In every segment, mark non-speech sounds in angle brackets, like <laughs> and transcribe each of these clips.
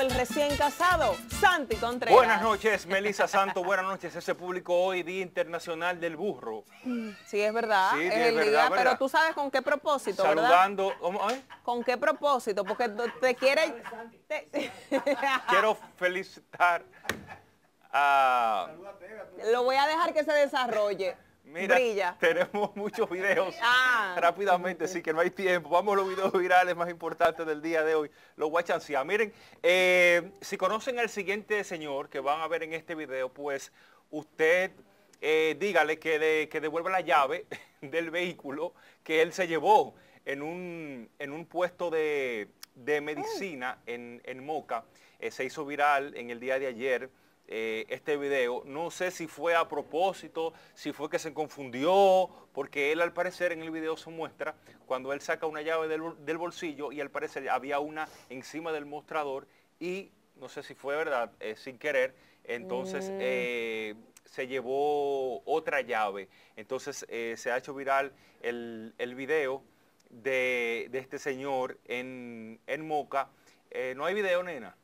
el recién casado, Santi Contreras. Buenas noches, Melisa Santo. Buenas noches. Ese público hoy, Día Internacional del Burro. Sí, es verdad. es, pero tú sabes con qué propósito, Saludando, ¿Eh? ¿Con qué propósito? Porque te quiere... <laughs> <laughs> Quiero felicitar Lo voy a dejar que se desarrolle. Mira, tenemos <laughs> muchos videos ah, rápidamente, así que no hay tiempo. Vamos a los videos virales más importantes del día de hoy, los guachancía. Miren, eh, si conocen al siguiente señor que van a ver en este video, pues usted eh, dígale que, devuelva la llave <laughs> del vehículo que él se llevó en un, en un puesto de, oh. medicina en, Moca. Eh, se hizo viral en el día de ayer. Eh, este video. No sé si fue a propósito, si fue que se confundió, porque él al parecer en el video se muestra cuando él saca una llave del, bolsillo y al parecer había una encima del mostrador y no sé si fue verdad, eh, sin querer, entonces mm. eh, se llevó otra llave. Entonces se ha hecho viral el, el video de, de, este señor en, en Moca. no hay video, nena.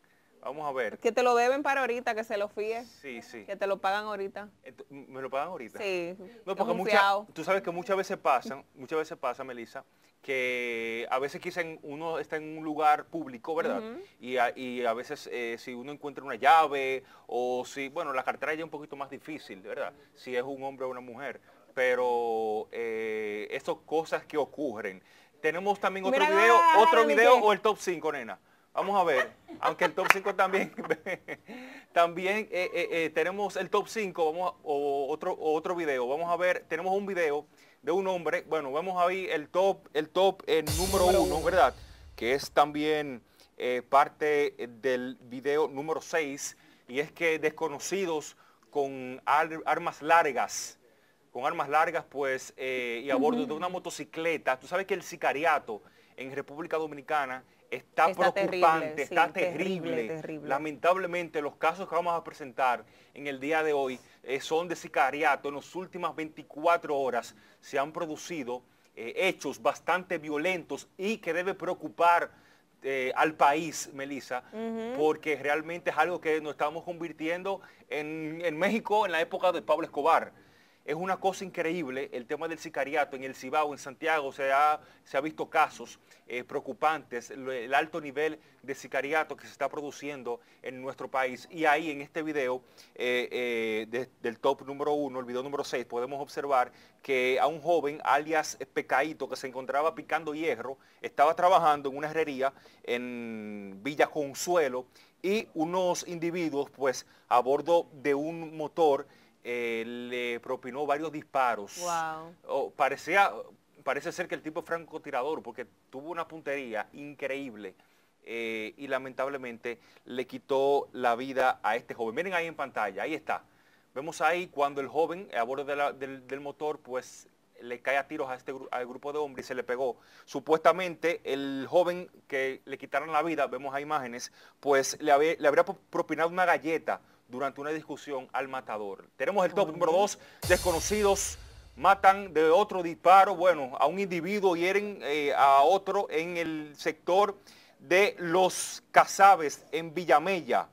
Vamos a ver. Que te lo deben para ahorita, que se lo fíe Sí, sí. Que te lo pagan ahorita. ¿Me lo pagan ahorita? Sí. No, porque muchas, tú sabes que muchas veces pasan, muchas veces pasa, Melissa, que a veces quizás uno está en un lugar público, ¿verdad? y, a, veces eh, si uno encuentra una llave o si, bueno, la cartera ya es un poquito más difícil, ¿verdad? Si es un hombre o una mujer. Pero eh, esas cosas que ocurren. Tenemos también otro video, otro video o el top 5, nena. Vamos a ver, aunque el top 5 también, <laughs> también eh, eh, eh, tenemos el top 5, vamos o otro, otro video. Vamos a ver, tenemos un video de un hombre, bueno, vemos ahí el top, el top el número, uno, ¿verdad? Que es también parte del video número 6, y es que desconocidos con armas largas, con armas largas pues, y a bordo de una motocicleta, tú sabes que el sicariato, en República Dominicana está, preocupante, está terrible. Lamentablemente los casos que vamos a presentar en el día de hoy eh, son de sicariato. En las últimas 24 horas se han producido eh, hechos bastante violentos y que debe preocupar eh, al país, Melissa, porque realmente es algo que nos estamos convirtiendo en México en la época de Pablo Escobar es una cosa increíble el tema del sicariato en el Cibao, en Santiago, se ha, se ha visto casos eh, preocupantes, el alto nivel de sicariato que se está produciendo en nuestro país. Y ahí en este video eh, eh, del top número uno, el video número 6, podemos observar que a un joven, alias pecaito que se encontraba picando hierro, estaba trabajando en una herrería en Villa Consuelo y unos individuos, pues, a bordo de un motor, eh, le propinó varios disparos. parecía, parece ser que el tipo francotirador porque tuvo una puntería increíble. Eh, y lamentablemente le quitó la vida a este joven. Miren ahí en pantalla, ahí está. Vemos ahí cuando el joven a bordo del, motor pues le cae a tiros a este al grupo de hombres y se le pegó. Supuestamente el joven que le quitaron la vida, vemos a imágenes, pues le habría propinado una galleta, durante una discusión al matador. Tenemos el top número dos, desconocidos matan de otro disparo, bueno, a un individuo hieren eh, a otro en el sector de los Casabes en Villamella.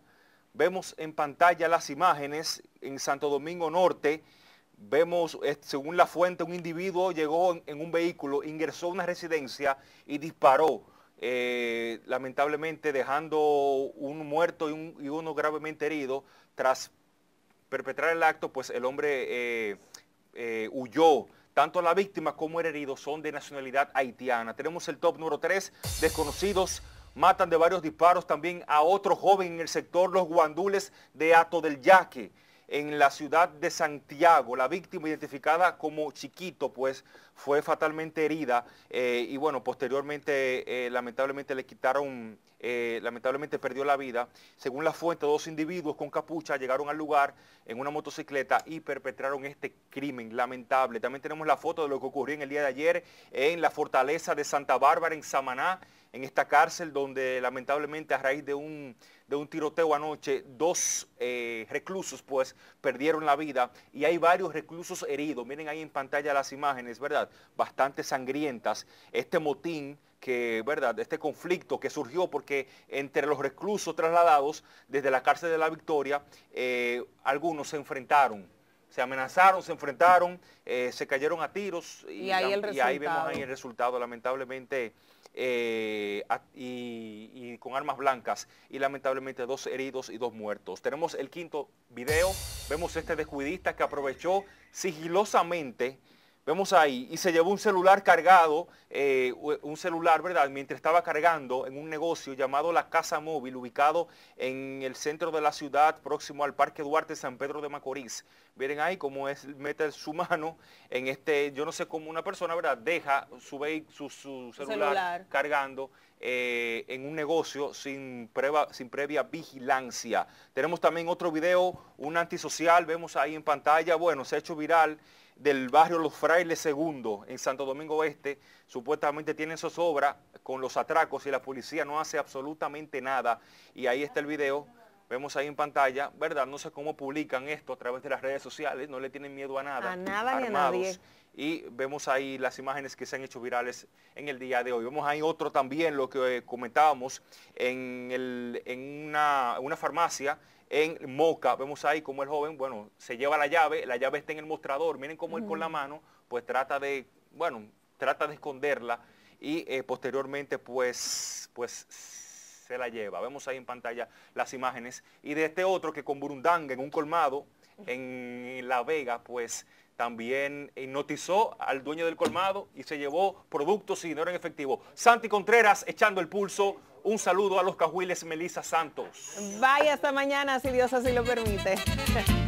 Vemos en pantalla las imágenes en Santo Domingo Norte. Vemos, según la fuente, un individuo llegó en un vehículo, ingresó a una residencia y disparó eh, lamentablemente dejando un muerto y, uno gravemente herido. Tras perpetrar el acto, pues el hombre eh, eh, huyó. Tanto la víctima como el herido son de nacionalidad haitiana. Tenemos el top número 3, desconocidos matan de varios disparos también a otro joven en el sector Los Guandules de Ato del Yaque, en la ciudad de Santiago. La víctima identificada como Chiquito, pues fue fatalmente herida eh, y bueno, posteriormente eh, lamentablemente le quitaron, eh, lamentablemente perdió la vida. Según la fuente, dos individuos con capucha llegaron al lugar en una motocicleta y perpetraron este crimen lamentable. También tenemos la foto de lo que ocurrió en el día de ayer en la fortaleza de Santa Bárbara en Samaná, en esta cárcel donde lamentablemente a raíz de un, de un tiroteo anoche, dos reclusos pues perdieron la vida y hay varios reclusos heridos. Miren ahí en pantalla las imágenes, ¿verdad? Bastante sangrientas. Este motín que, ¿verdad? Este conflicto que surgió porque entre los reclusos trasladados desde la cárcel de la Victoria, eh, algunos se enfrentaron. Se amenazaron, se enfrentaron, eh, se cayeron a tiros y, ahí, vemos el resultado, lamentablemente, eh, y con armas blancas y lamentablemente dos heridos y dos muertos. Tenemos el quinto video, vemos este descuidista que aprovechó sigilosamente vemos ahí, y se llevó un celular cargado, eh, un celular, ¿verdad? Mientras estaba cargando en un negocio llamado La Casa Móvil, ubicado en el centro de la ciudad, próximo al Parque Duarte San Pedro de Macorís. Miren ahí cómo es, mete su <laughs> mano en este, yo no sé cómo una persona, ¿verdad? Deja su, su celular, cargando eh, en un negocio sin, sin previa vigilancia. Tenemos también otro video, un antisocial, vemos ahí en pantalla, bueno, se ha hecho viral del barrio Los Frailes Segundo en Santo Domingo Oeste, supuestamente tienen obras con los atracos y la policía no hace absolutamente nada. Y ahí está el video Vemos ahí en pantalla, ¿verdad? No sé cómo publican esto a través de las redes sociales, no le tienen miedo a nada. A nada Y vemos ahí las imágenes que se han hecho virales en el día de hoy. Vemos ahí otro también, lo que eh, comentábamos, en, una, farmacia en Moca. Vemos ahí cómo el joven, bueno, se lleva la llave, la llave está en el mostrador. Miren cómo él con la mano, pues trata de, bueno, trata de esconderla y eh, posteriormente, pues, pues se la lleva. Vemos ahí en pantalla las imágenes. Y de este otro que con Burundanga en un colmado en La Vega, pues también hipnotizó al dueño del colmado y se llevó productos y dinero en efectivo. Santi Contreras echando el pulso. Un saludo a los cajuiles Melisa Santos. Vaya hasta mañana, si Dios así lo permite. <laughs>